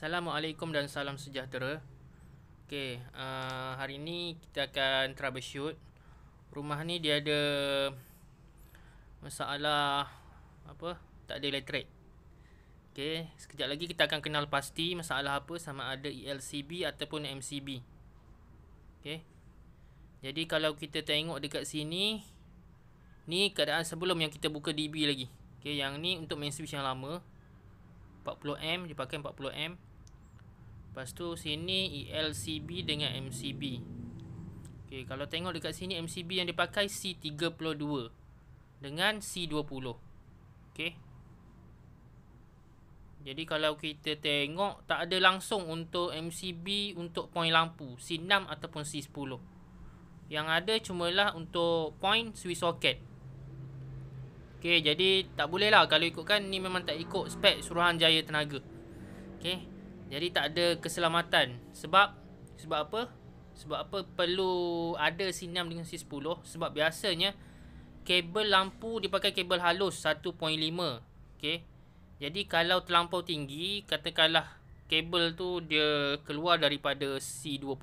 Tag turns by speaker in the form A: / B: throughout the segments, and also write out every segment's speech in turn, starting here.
A: Assalamualaikum dan salam sejahtera. Okey, uh, hari ni kita akan troubleshoot. Rumah ni dia ada masalah apa? Tak ada elektrik. Okey, sekejap lagi kita akan kenal pasti masalah apa sama ada ELCB ataupun MCB. Okey. Jadi kalau kita tengok dekat sini ni keadaan sebelum yang kita buka DB lagi. Okey, yang ni untuk main switch yang lama. 40M dia pakai 40M Lepas tu sini ELCB dengan MCB. Okay, kalau tengok dekat sini MCB yang dipakai C32 dengan C20. Okay. Jadi kalau kita tengok tak ada langsung untuk MCB untuk point lampu C6 ataupun C10. Yang ada cumalah untuk point switch socket. Okey, jadi tak boleh lah kalau ikutkan ni memang tak ikut spek suruhan jaya tenaga. Okay. Jadi tak ada keselamatan Sebab Sebab apa Sebab apa perlu Ada C6 dengan C10 Sebab biasanya Kabel lampu dipakai kabel halus 1.5 Okay Jadi kalau terlampau tinggi Katakanlah Kabel tu dia keluar daripada C20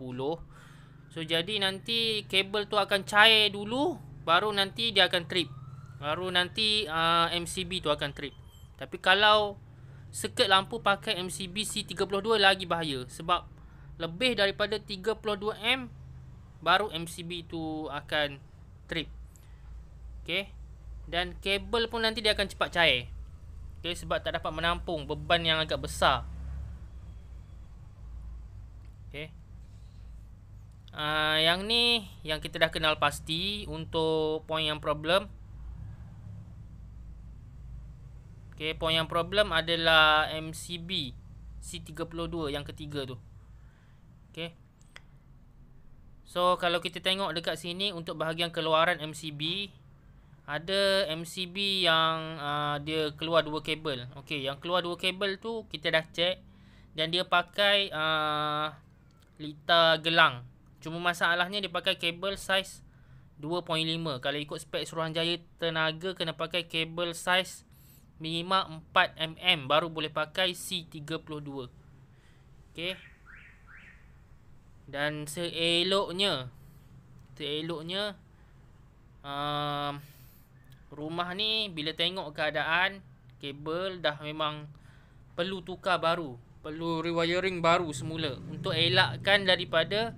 A: So jadi nanti kabel tu akan cair dulu Baru nanti dia akan trip Baru nanti uh, ah, MCB tu akan trip Tapi kalau Skirt lampu pakai MCB C32 lagi bahaya sebab lebih daripada 32M baru MCB tu akan trip. okay Dan kabel pun nanti dia akan cepat cair. okay sebab tak dapat menampung beban yang agak besar. Okey. Uh, yang ni yang kita dah kenal pasti untuk point yang problem Okay, point yang problem adalah MCB C32 yang ketiga tu. Okay. So, kalau kita tengok dekat sini untuk bahagian keluaran MCB. Ada MCB yang uh, dia keluar dua kabel. Okay, yang keluar dua kabel tu kita dah check. Dan dia pakai uh, lita gelang. Cuma masalahnya dia pakai kabel size 2.5. Kalau ikut spek Suruhanjaya tenaga kena pakai kabel size minima 4mm baru boleh pakai C32 ok dan seeloknya seeloknya uh, rumah ni bila tengok keadaan kabel dah memang perlu tukar baru perlu rewiring baru semula untuk elakkan daripada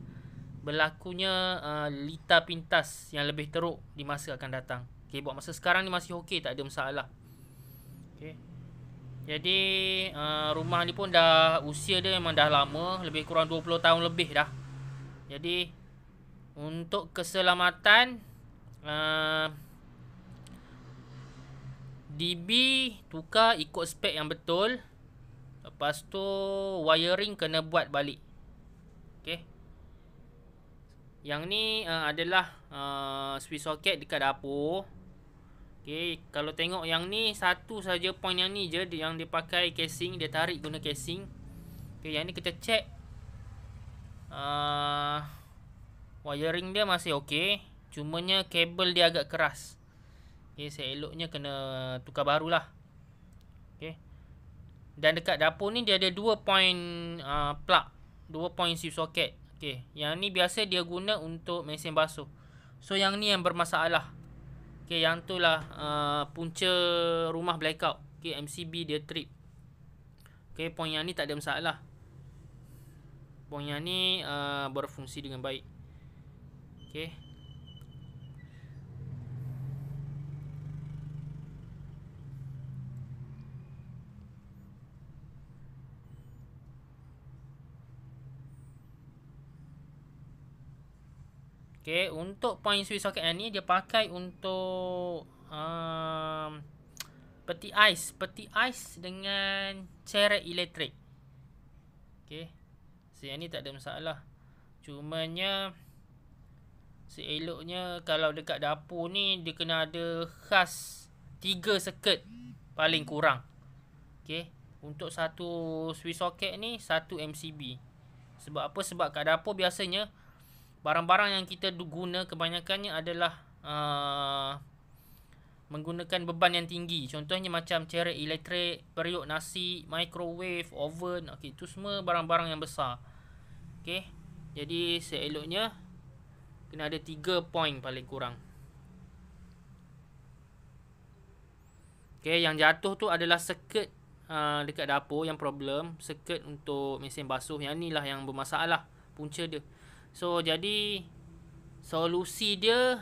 A: berlakunya uh, lita pintas yang lebih teruk di masa akan datang okay, buat masa sekarang ni masih ok tak ada masalah Okey. Jadi uh, rumah ni pun dah usia dia memang dah lama, lebih kurang 20 tahun lebih dah. Jadi untuk keselamatan uh, eh, DB tukar ikut spek yang betul. Lepas tu wiring kena buat balik. Okey. Yang ni uh, adalah uh, switch socket dekat dapur. Okay, kalau tengok yang ni satu saja point yang ni je yang dia pakai casing dia tarik guna casing. Okay, yang ni kita check uh, wiring dia masih okay, nya kabel dia agak keras. Okay, seeloknya kena tukar barulah. lah. Okay, dan dekat dapur ni dia ada dua point uh, plug, dua point sip socket. Okay, yang ni biasa dia guna untuk mesin basuh. So yang ni yang bermasalah. Okay, yang tu lah uh, punca rumah blackout. Okay, MCB dia trip. Okay, poin yang ni tak ada masalah. Poin yang ni uh, berfungsi dengan baik. Okay. Okay, untuk point sweet socket ni dia pakai untuk um, peti ais, peti ais dengan ceret elektrik. Okay, so yang ni tak ada masalah. Cuma Cumanya seeloknya kalau dekat dapur ni dia kena ada khas tiga seket paling kurang. Okay, untuk satu sweet socket ni satu MCB. Sebab apa? Sebab kat dapur biasanya barang-barang yang kita guna kebanyakannya adalah uh, menggunakan beban yang tinggi. Contohnya macam ceret elektrik, periuk nasi, microwave, oven. Okey, itu semua barang-barang yang besar. Okey. Jadi seeloknya kena ada 3 poin paling kurang. Okey, yang jatuh tu adalah circuit Uh, dekat dapur yang problem Circuit untuk mesin basuh Yang ni lah yang bermasalah Punca dia So jadi Solusi dia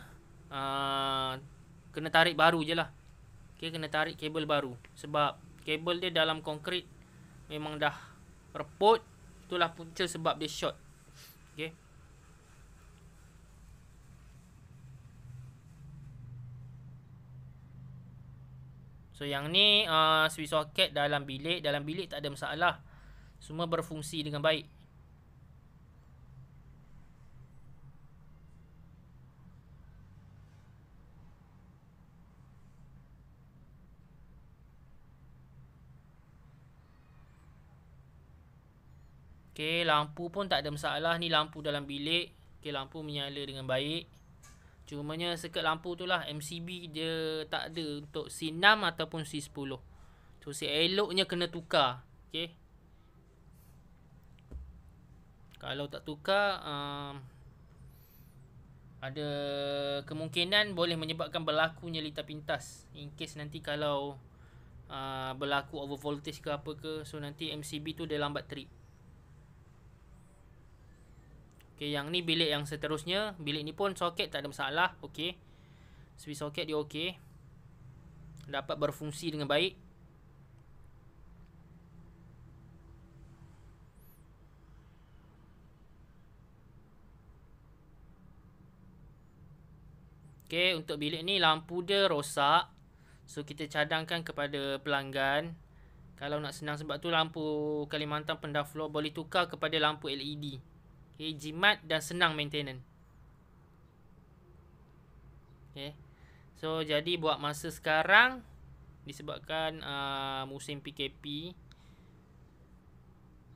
A: uh, Kena tarik baru je lah okay, Kena tarik kabel baru Sebab kabel dia dalam konkrit Memang dah reput Itulah punca sebab dia short Okay So yang ni uh, ah, Sweet socket dalam bilik Dalam bilik tak ada masalah Semua berfungsi dengan baik Okey, lampu pun tak ada masalah. Ni lampu dalam bilik. Okey, lampu menyala dengan baik. Cuma nya sekat lampu tu lah MCB dia tak ada untuk C6 ataupun C10. So si eloknya kena tukar. Okey. Kalau tak tukar um, ada kemungkinan boleh menyebabkan berlakunya lita pintas in case nanti kalau uh, berlaku over voltage ke apa ke so nanti MCB tu dia lambat trip. Okey, yang ni bilik yang seterusnya. Bilik ni pun soket tak ada masalah. Okey. Switch soket dia okey. Dapat berfungsi dengan baik. Okey, untuk bilik ni lampu dia rosak. So kita cadangkan kepada pelanggan kalau nak senang sebab tu lampu Kalimantan pendah floor boleh tukar kepada lampu LED okay, jimat dan senang maintenance. Okay. So jadi buat masa sekarang disebabkan uh, musim PKP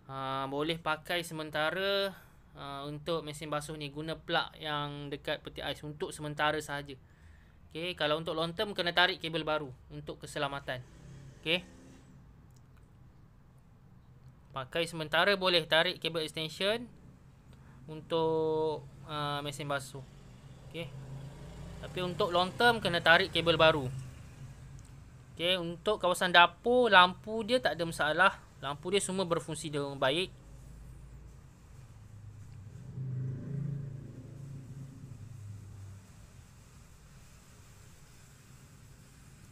A: uh, boleh pakai sementara uh, untuk mesin basuh ni guna plug yang dekat peti ais untuk sementara sahaja. Okay, kalau untuk long term kena tarik kabel baru untuk keselamatan. Okay. Pakai sementara boleh tarik kabel extension untuk uh, mesin basuh. Okey. Tapi untuk long term kena tarik kabel baru. Okey, untuk kawasan dapur lampu dia tak ada masalah. Lampu dia semua berfungsi dengan baik.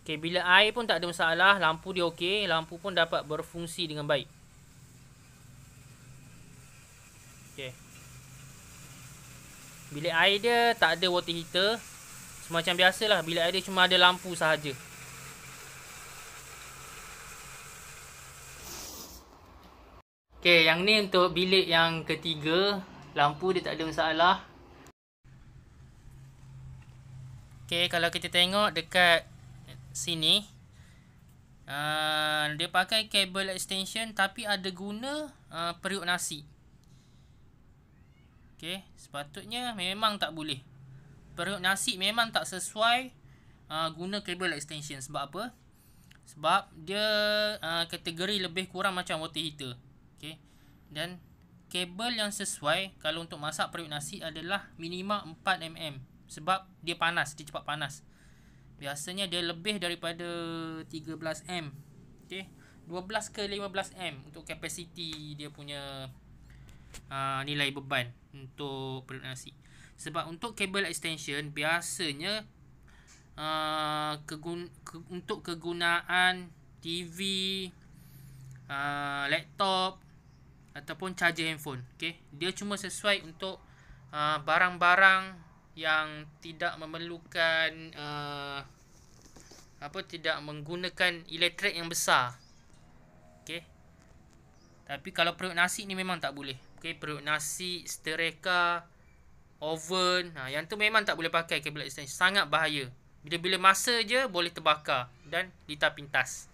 A: Okey, bila air pun tak ada masalah, lampu dia okey, lampu pun dapat berfungsi dengan baik. Okay. Bilik air dia tak ada water heater. Semacam biasalah bilik air dia cuma ada lampu sahaja. Okey, yang ni untuk bilik yang ketiga, lampu dia tak ada masalah. Okey, kalau kita tengok dekat sini Uh, dia pakai kabel extension tapi ada guna uh, periuk nasi Okey, Sepatutnya memang tak boleh. Perut nasi memang tak sesuai uh, guna cable extension. Sebab apa? Sebab dia uh, kategori lebih kurang macam water heater. okey. Dan kabel yang sesuai kalau untuk masak perut nasi adalah minima 4mm. Sebab dia panas. Dia cepat panas. Biasanya dia lebih daripada 13M. okey. 12 ke 15M untuk kapasiti dia punya uh, nilai beban untuk perut Sebab untuk kabel extension biasanya uh, kegun- ke- untuk kegunaan TV, uh, laptop ataupun charger handphone. Okay? Dia cuma sesuai untuk uh, barang-barang yang tidak memerlukan uh, apa tidak menggunakan elektrik yang besar. Okey. Tapi kalau perut nasi ni memang tak boleh okay, perut nasi, stereka, oven. Ha, yang tu memang tak boleh pakai kabel extension. Sangat bahaya. Bila-bila masa je boleh terbakar dan ditar pintas.